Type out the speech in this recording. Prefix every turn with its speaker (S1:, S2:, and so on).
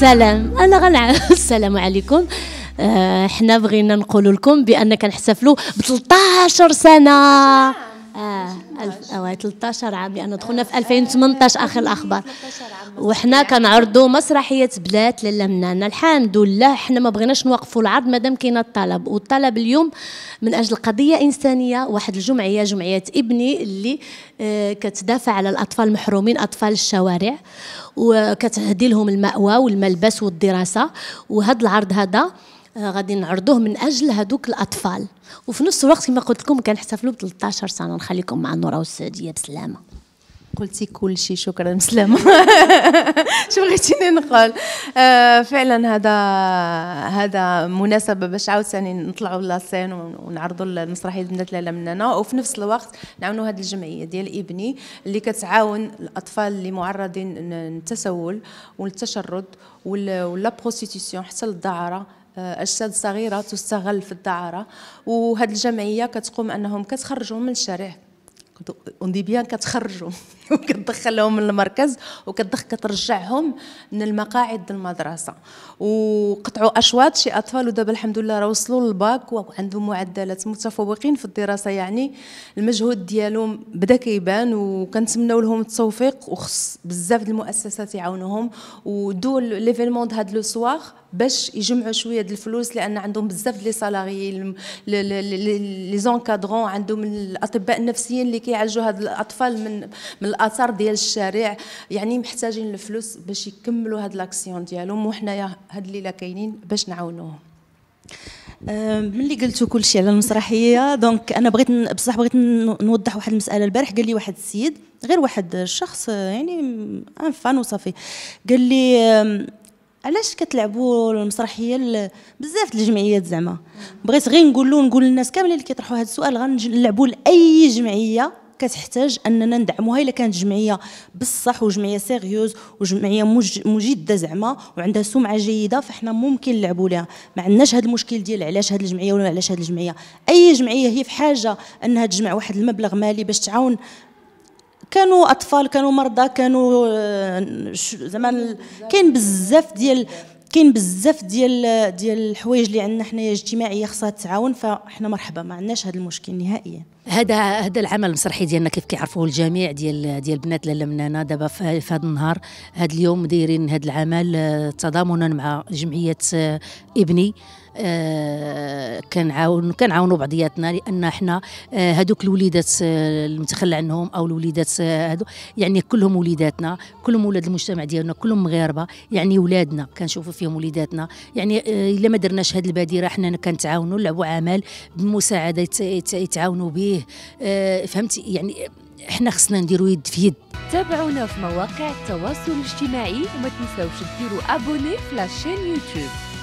S1: سلام انا غنع السلام عليكم احنا آه، بغينا نقول لكم بان كنحتفلوا ب 13 سنه اه أو 13 عام لانه دخلنا في 2018 اخر الاخبار وحنا يعني كنعرضوا مسرحيه بلاد لاله منانا الحمد لله حنا ما بغيناش نوقفوا العرض مادام كاين الطلب والطلب اليوم من اجل قضيه انسانيه واحد الجمعيه جمعيه ابني اللي آه، كتدافع على الاطفال المحرومين اطفال الشوارع وكتهدي لهم الماوى والملبس والدراسه وهذا العرض هذا آه، غادي نعرضوه من اجل هذوك الاطفال وفي نفس الوقت كما قلت لكم كنحتفلوا ب 13 سنه نخليكم مع نورا والسعوديه بسلامه قلتي كل شيء شكرا مسلمة
S2: شو بغيتيني نقول آه فعلا هذا هذا مناسبة باش عاوتاني نطلعوا للسين ونعرضوا المسرحية بنات لالا مننا وفي نفس الوقت نعاونوا هذه الجمعية ديال ابني اللي كتعاون الأطفال اللي معرضين للتسول والتشرد ولا بروستيتيسيون حتى للدعارة آه، اجساد صغيره تستغل في الدعاره وهذه الجمعيه كتقوم انهم كتخرجهم من الشارع دي بيان كتخرجوا وكتدخلهم من المركز وكتدخل كترجعهم من المقاعد المدرسه وقطعوا اشواط شي اطفال ودابا الحمد لله راه وصلوا للباك وعندهم معدلات متفوقين في الدراسه يعني المجهود ديالهم بدا كيبان وكنتمناو لهم التوفيق وخص بزاف د المؤسسات يعاونوهم ودول ليفينمون هاد لو سواغ باش يجمعوا شويه د الفلوس لان عندهم بزاف لي سالاري لي زونكادرون عندهم الاطباء النفسيين اللي كيعالجوا هاد الاطفال من من الاثار ديال الشارع يعني محتاجين الفلوس باش يكملوا هاد لاكسيون ديالهم وحنايا هاد الليله كاينين باش نعاونوهم
S3: ملي قلتوا كل شيء على المسرحيه دونك انا بغيت بصح بغيت نوضح واحد المساله البارح قال لي واحد السيد غير واحد الشخص يعني ان فان وصافي قال لي علاش كتلعبوا المسرحيه بزاف الجمعيات زعما بغيت غير نقول له نقول للناس كاملين اللي كيطرحوا هذا السؤال غنلعبوا لاي جمعيه كتحتاج اننا ندعموها الا كانت جمعيه بصح وجمعيه سيريوز وجمعيه مجده زعما وعندها سمعه جيده فاحنا ممكن نلعبوا لها ما عندناش هذا المشكل ديال علاش هذه الجمعيه ولا علاش هذه الجمعيه اي جمعيه هي في حاجه انها تجمع واحد المبلغ مالي باش تعاون كانوا اطفال كانوا مرضى كانوا آه، زعما كاين بزاف ديال كاين بزاف ديال ديال الحوايج اللي عندنا حنايا اجتماعيه خصها تعاون فاحنا مرحبا ما عندناش هذا المشكل نهائيا هذا
S4: هذا العمل المسرحي ديالنا كيف كيعرفوه الجميع ديال ديال بنات لالا منانا دابا في هذا النهار هذا اليوم دايرين هذا العمل آه، تضامنا مع جمعيه آه، ابني آه، كنعاون كنعاونوا بعضياتنا لان حنا هذوك الوليدات المتخلى عنهم او الوليدات هذو يعني كلهم وليداتنا كلهم ولاد المجتمع ديالنا كلهم مغاربه يعني ولادنا كنشوفوا فيهم وليداتنا يعني الا ما درناش هذه البادره حنا كنتعاونوا نلعبوا عمل بمساعده يتعاونوا به فيه آه، فهمتي يعني احنا خصنا نديرو يد في يد تابعونا في مواقع التواصل الاجتماعي وما تنساوش ديروا ابوني في لاشين يوتيوب